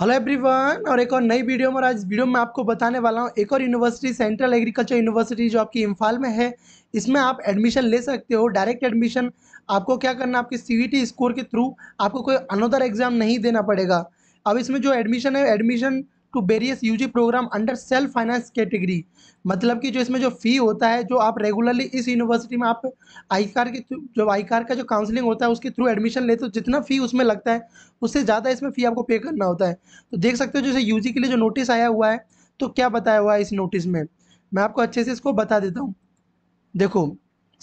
hello everyone और एक और नई वीडियो में आज वीडियो में आपको बताने वाला हूँ एक और यूनिवर्सिटी सेंट्रल एग्रीकल्चर यूनिवर्सिटी जो आपकी इम्फाल में है इसमें आप एडमिशन ले सकते हो डायरेक्ट एडमिशन आपको क्या करना है आपके सीवीटी स्कोर के थ्रू आपको कोई अनदर एग्ज़ाम नहीं देना पड़ेगा अब इसमें जो एडमिशन है admission to various G programme under self finance category मतलब कि जो इसमें जो फ़ी होता है जो आप रेगुलरली इस यूनिवर्सिटी में आप आई कार के जो आई कार का जो काउंसलिंग होता है उसके थ्रू एडमिशन लेते हो जितना फ़ी उसमें लगता है उससे ज़्यादा इसमें फ़ी आपको पे करना होता है तो देख सकते हो जैसे यू के लिए जो नोटिस आया हुआ है तो क्या बताया हुआ है इस नोटिस में मैं आपको अच्छे से इसको बता देता हूँ देखो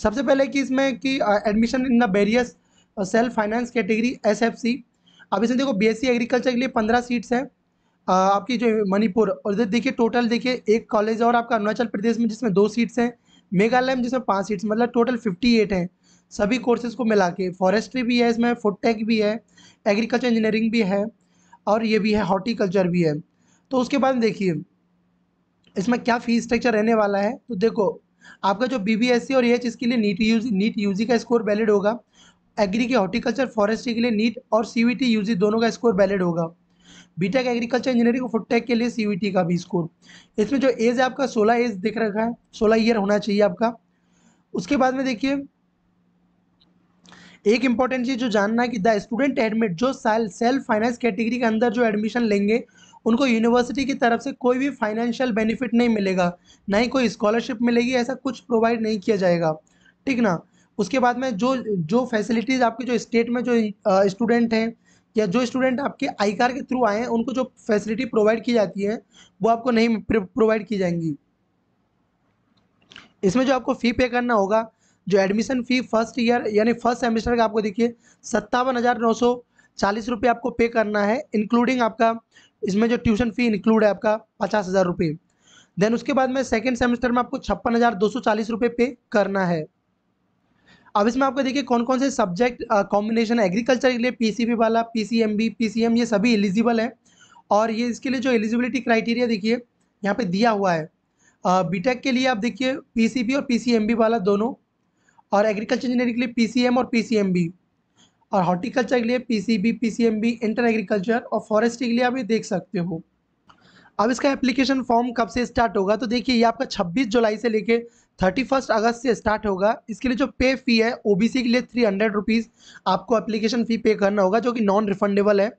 सबसे पहले कि इसमें कि admission in the various self finance categories अब इसमें देखो सी एग्रीकल्चर के लिए पंद्रह सीट्स हैं आपकी जो मणिपुर और इधर देखिए टोटल देखिए एक कॉलेज और आपका अरुणाचल प्रदेश में जिसमें दो सीट्स हैं मेघालय में जिसमें पाँच सीट्स मतलब टोटल फिफ्टी एट हैं सभी कोर्सेज को मिला के फॉरेस्ट्री भी है इसमें फूड टेक भी है एग्रीकल्चर इंजीनियरिंग भी है और ये भी है हॉर्टिकल्चर भी है तो उसके बाद देखिए इसमें क्या फीस स्ट्रक्चर रहने वाला है तो देखो आपका जो बी e और चीज़ इसके लिए नीट यू नीट यू का स्कोर वैलिड होगा एग्री के हॉर्टिकल्चर फॉरेस्ट्री के लिए नीट और सी वी दोनों का स्कोर वैलिड होगा बीटेक एग्रीकल्चर इंजीनियरिंग और फुटटेक के लिए सीयूईटी का भी स्कोर इसमें जो एज है आपका सोलह एज दिख रखा है सोलह ईयर होना चाहिए आपका उसके बाद में देखिए एक इंपॉर्टेंट चीज़ जो जानना है कि द स्टूडेंट एडमिट जो सेल्फ फाइनेंस कैटेगरी के अंदर जो एडमिशन लेंगे उनको यूनिवर्सिटी की तरफ से कोई भी फाइनेंशियल बेनिफिट नहीं मिलेगा ना ही कोई स्कॉलरशिप मिलेगी ऐसा कुछ प्रोवाइड नहीं किया जाएगा ठीक ना उसके बाद में जो जो फैसिलिटीज़ आपके जो स्टेट में जो स्टूडेंट हैं या जो स्टूडेंट आपके आई कार के थ्रू आए हैं उनको जो फैसिलिटी प्रोवाइड की जाती है वो आपको नहीं प्रोवाइड की जाएंगी इसमें जो आपको फ़ी पे करना होगा जो एडमिशन फ़ी फर्स्ट ईयर यानी फर्स्ट सेमेस्टर का आपको देखिए सत्तावन हज़ार नौ सौ चालीस रुपये आपको पे करना है इंक्लूडिंग आपका इसमें जो ट्यूशन फ़ी इंक्लूड है आपका पचास हज़ार रुपये देन उसके बाद में सेकेंड सेमेस्टर में आपको छप्पन हज़ार दो सौ चालीस रुपये पे करना है अब इसमें आपको देखिए कौन कौन से सब्जेक्ट कॉम्बिनेशन है एग्रीकल्चर के लिए पीसीबी वाला पीसीएमबी पीसीएम ये सभी एलिजिबल है और ये इसके लिए जो एलिजिबिलिटी क्राइटेरिया देखिए यहाँ पे दिया हुआ है बीटेक के लिए आप देखिए पीसीबी और पीसीएमबी वाला दोनों और एग्रीकल्चर इंजीनियरिंग के लिए पी और पीसीएमबी और हॉर्टिकल्चर के लिए एम बी इंटर एग्रीकल्चर और फॉरेस्ट्री के लिए आप ये देख सकते हो अब इसका एप्लीकेशन फॉर्म कब से स्टार्ट होगा तो देखिए ये आपका 26 जुलाई से लेके थर्टी फर्स्ट अगस्त से स्टार्ट होगा इसके लिए जो पे फी है ओबीसी के लिए थ्री हंड्रेड रुपीज़ आपको एप्लीकेशन फ़ी पे करना होगा जो कि नॉन रिफंडेबल है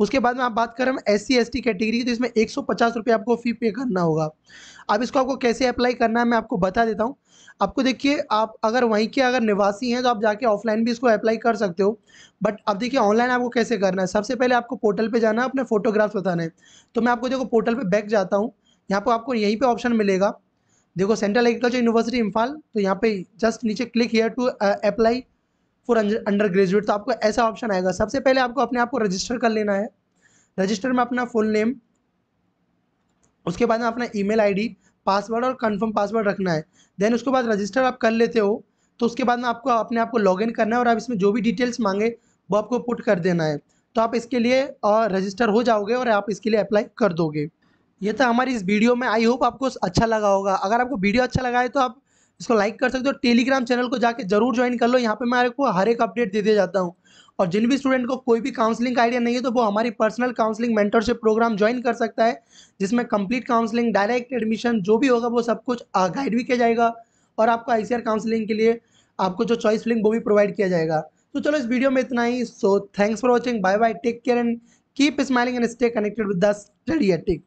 उसके बाद में आप बात करें S C S T category की तो इसमें एक सौ पचास रुपये आपको फ़ी पे करना होगा अब इसको आपको कैसे अप्लाई करना है मैं आपको बता देता हूँ आपको देखिए आप अगर वहीं के अगर निवासी हैं तो आप जाके ऑफलाइन भी इसको अप्लाई कर सकते हो बट अब देखिए ऑनलाइन आपको कैसे करना है सबसे पहले आपको पोर्टल पर जाना है अपने फोटोग्राफ्स बताना है तो मैं आपको देखो पोर्टल पर बैक जाता हूँ यहाँ पर आपको यहीं पर ऑप्शन मिलेगा देखो सेंट्रल एग्रीकल्चर यूनिवर्सिटी इम्फाल तो यहाँ पे जस्ट नीचे click here to apply for undergraduate तो आपको ऐसा ऑप्शन आएगा सबसे पहले आपको अपने आप को रजिस्टर कर लेना है रजिस्टर में अपना फुल नेम उसके बाद में अपना ईमेल आईडी पासवर्ड और कंफर्म पासवर्ड रखना है देन उसके बाद रजिस्टर आप कर लेते हो तो उसके बाद में आपको अपने आप को इन करना है और आप इसमें जो भी डिटेल्स मांगे वो आपको पुट कर देना है तो आप इसके लिए रजिस्टर uh, हो जाओगे और आप इसके लिए अप्लाई कर दोगे ये था हमारी इस वीडियो में आई होप आपको अच्छा लगा होगा अगर आपको वीडियो अच्छा लगा है तो आप इसको लाइक कर सकते हो टेलीग्राम चैनल को जाके जरूर ज्वाइन कर लो यहाँ पे मैं आपको हर एक अपडेट दे दिया जाता हूँ और जिन भी स्टूडेंट को कोई भी काउंसलिंग का आइडिया नहीं है तो वो हमारी personal counselling mentorship programme join कर सकता है जिसमें कंप्लीट काउंसलिंग डायरेक्ट एडमिशन जो भी होगा वो सब कुछ गाइड भी किया जाएगा और आपको आई काउंसलिंग के लिए आपको जो चॉइस फिलिंग वो भी प्रोवाइड किया जाएगा तो चलो इस वीडियो में इतना ही so thanks for watching bye bye take care and keep smiling and stay connected with the study attic